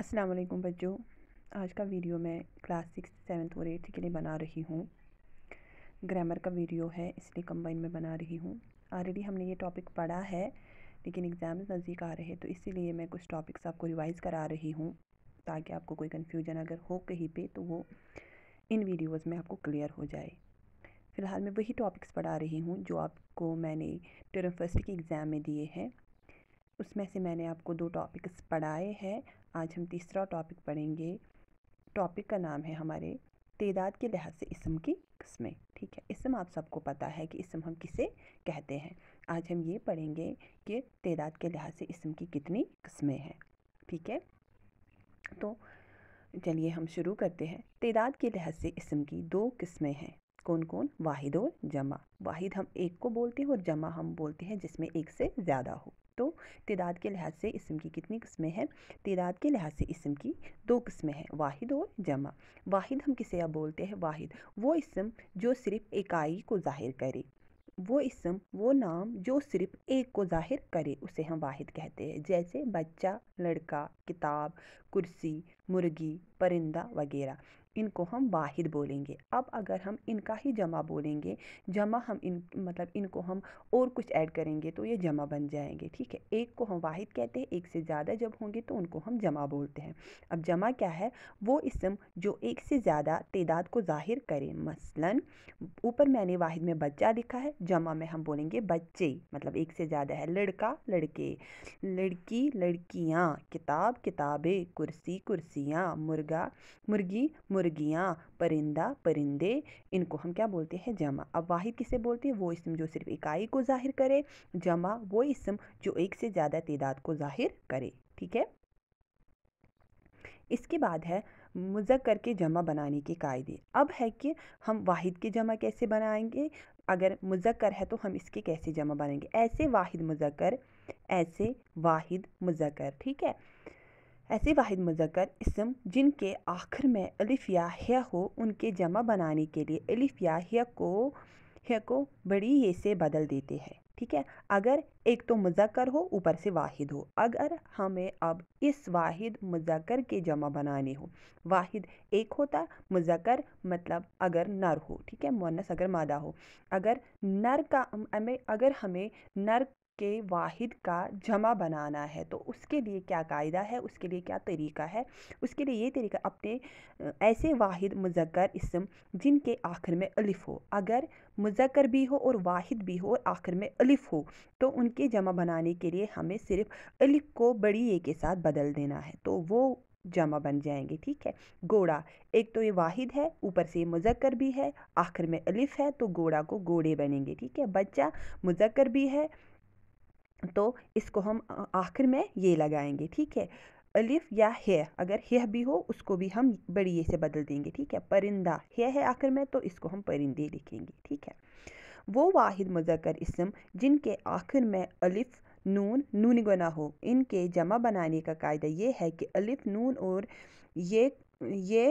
अस्सलाम वालेकुम बच्चों आज का वीडियो मैं क्लास सिक्स सेवन्थ और एट्थ के लिए बना रही हूँ ग्रामर का वीडियो है इसलिए कंबाइन में बना रही हूँ ऑलरेडी हमने ये टॉपिक पढ़ा है लेकिन एग्ज़ाम्स नज़दीक आ रहे हैं तो इसीलिए मैं कुछ टॉपिक्स आपको रिवाइज़ करा रही हूँ ताकि आपको कोई कन्फ्यूजन अगर हो कहीं पर तो वो इन वीडियोज़ में आपको क्लियर हो जाए फ़िलहाल मैं वही टॉपिक्स पढ़ा रही हूँ जो आपको मैंने टर्म फर्स्ट के एग्ज़ाम में दिए हैं उसमें से मैंने आपको दो टॉपिक्स पढ़ाए हैं आज हम तीसरा टॉपिक पढ़ेंगे टॉपिक का नाम है हमारे तेदाद के लिहाज से इसम की किस्में ठीक है इसम आप सबको पता है कि इसम हम किसे कहते हैं आज हम ये पढ़ेंगे कि तदाद के लिहाज से इसम की कितनी किस्में हैं ठीक है तो चलिए हम शुरू करते हैं तेदाद के लिहाज से इसम की दो किस्में हैं कौन कौन वाहिद और जमा वाहिद हम एक को बोलते हैं और जमा हम बोलते हैं जिसमें एक से ज़्यादा हो तो तेदाद के लिहाज से इसम की कितनी किस्में हैं तेदाद के लिहाज से इसम की दो किस्में हैं वाहिद और जमा वाहिद हम किसे अब बोलते हैं वाहिद वो इसम जो सिर्फ़ इकाई को ज़ाहिर करे वो इसम वो नाम जो सिर्फ एक को जाहिर करे उसे हम वाहिद कहते हैं जैसे बच्चा लड़का किताब कुर्सी मुर्गी परिंदा वगैरह इनको हम वाहिद बोलेंगे अब अगर हम इनका ही जमा बोलेंगे जमा हम इन मतलब इनको हम और कुछ ऐड करेंगे तो ये जमा बन जाएंगे ठीक है एक को हम वाहिद कहते हैं एक से ज़्यादा जब होंगे तो उनको हम जमा बोलते हैं अब जमा क्या है वो इसम जो एक से ज़्यादा तदाद को ज़ाहिर करें मसलन ऊपर मैंने वाहिद में बच्चा लिखा है जमा में हम बोलेंगे बच्चे मतलब एक से ज़्यादा है लड़का लड़के लड़की लड़कियाँ किताब किताबें कुर्सी कुर्सियाँ मुर्ग मुर्गा मुर्गी मुर्गियाँ परिंदा परिंदे इनको हम क्या बोलते हैं जमा अब वाहिद किसे बोलते हैं वो इसम जो सिर्फ इकाई को जाहिर करे जमा वो इसम जो एक से ज़्यादा तदाद को जाहिर करे ठीक है इसके बाद है मुजक्कर के जमा बनाने के कायदे अब है कि हम वाहिद के जमा कैसे बनाएंगे अगर मुजक्कर है तो हम इसके कैसे जमा बनाएंगे ऐसे वाहिद मुजक्कर ऐसे वाहिद मुजक्कर ठीक है ऐसे वाहिद मुजक्र इसम जिनके आखिर में अलिफ या हो उनके जमा बनाने के लिए अलिफ या को है को बड़ी ये से बदल देते हैं ठीक है अगर एक तो मुजक्र हो ऊपर से वाहिद हो अगर हमें अब इस वाहिद मुजक्र के जमा बनाने हो वाहिद एक होता मुजक्र मतलब अगर नर हो ठीक है मुन्नस अगर मादा हो अगर नर का हमें अगर हमें नर के वाहिद का जमा बनाना है तो उसके लिए क्या कायदा है उसके लिए क्या तरीका है उसके लिए ये तरीका अपने ऐसे वाहिद मुजक्र इसम जिनके आखिर में अलिफ हो अगर मुजक्र भी हो और वाहिद भी हो और आखिर में अलिफ हो तो उनके जमा बनाने के लिए हमें सिर्फ अलिफ को बड़ी ए के साथ बदल देना है तो वो जमा बन जाएंगे ठीक है गोड़ा एक तो ये वाहिद है ऊपर से मुजक्कर भी है आखिर में अलिफ है तो गोड़ा को गोड़े बनेंगे ठीक है बच्चा मुजक्कर भी है तो इसको हम आखिर में ये लगाएंगे ठीक है अलिफ या है अगर है भी हो उसको भी हम बड़ी ये से बदल देंगे ठीक है परिंदा है है आखिर में तो इसको हम परिंदे लिखेंगे ठीक है वो वाहिद मज़कर इसम जिनके आखिर में अलिफ नून नून गुना हो इनके जमा बनाने का कायदा ये है कि अलिफ नून और ये ये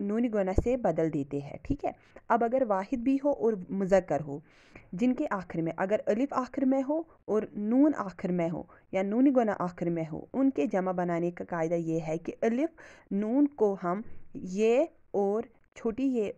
नून गुना से बदल देते हैं ठीक है अब अगर वाहिद भी हो और मुजक्कर हो जिनके आखिर में अगर अलिफ आखिर में हो और नून आखिर में हो या नून गुना आखिर में हो उनके जमा बनाने का कायदा ये है कि अलिफ नून को हम ये और छोटी ये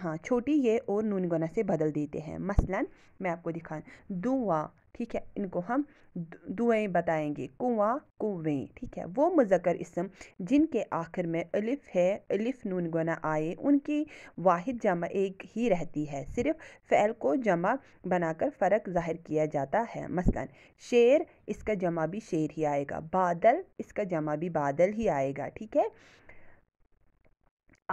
हाँ छोटी ये और नून गुना से बदल देते हैं मसलन मैं आपको दिखा दुआ ठीक है इनको हम दुआएं बताएंगे कुआ कुएँ ठीक है वो मुजक्र इसम जिनके आखिर में अलिफ है अलिफ नून गुना आए उनकी वाहिद जमा एक ही रहती है सिर्फ फ़ैल को जमा बनाकर फ़र्क ज़ाहिर किया जाता है मसलन शेर इसका जमा भी शेर ही आएगा बादल इसका जमा भी बादल ही आएगा ठीक है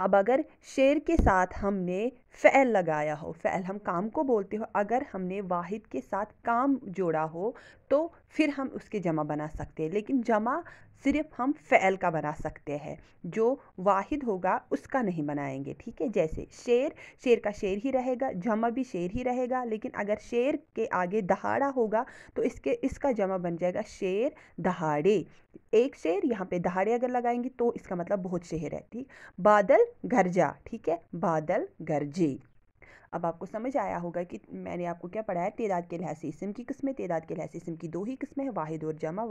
अब अगर शेर के साथ हमने फ़ैल लगाया हो फ़ैल हम काम को बोलते हो अगर हमने वाहिद के साथ काम जोड़ा हो तो फिर हम उसके जमा बना सकते हैं लेकिन जमा सिर्फ हम फ़ैल का बना सकते हैं जो वाहिद होगा उसका नहीं बनाएंगे ठीक है जैसे शेर शेर का शेर ही रहेगा जमा भी शेर ही रहेगा लेकिन अगर शेर के आगे दहाड़ा होगा तो इसके इसका जमा बन जाएगा शेर दहाड़े एक शेर यहाँ पे दहाड़े अगर लगाएंगे तो इसका मतलब बहुत शेर है ठीक बादल गरजा ठीक है बादल गरजे अब आपको समझ आया होगा कि मैंने आपको क्या पढ़ाया तेदाद के लिहाज से इसम की किस्में तेदाद के लिहाज से इसम की दो ही किस्में हैं वाहिद और जमा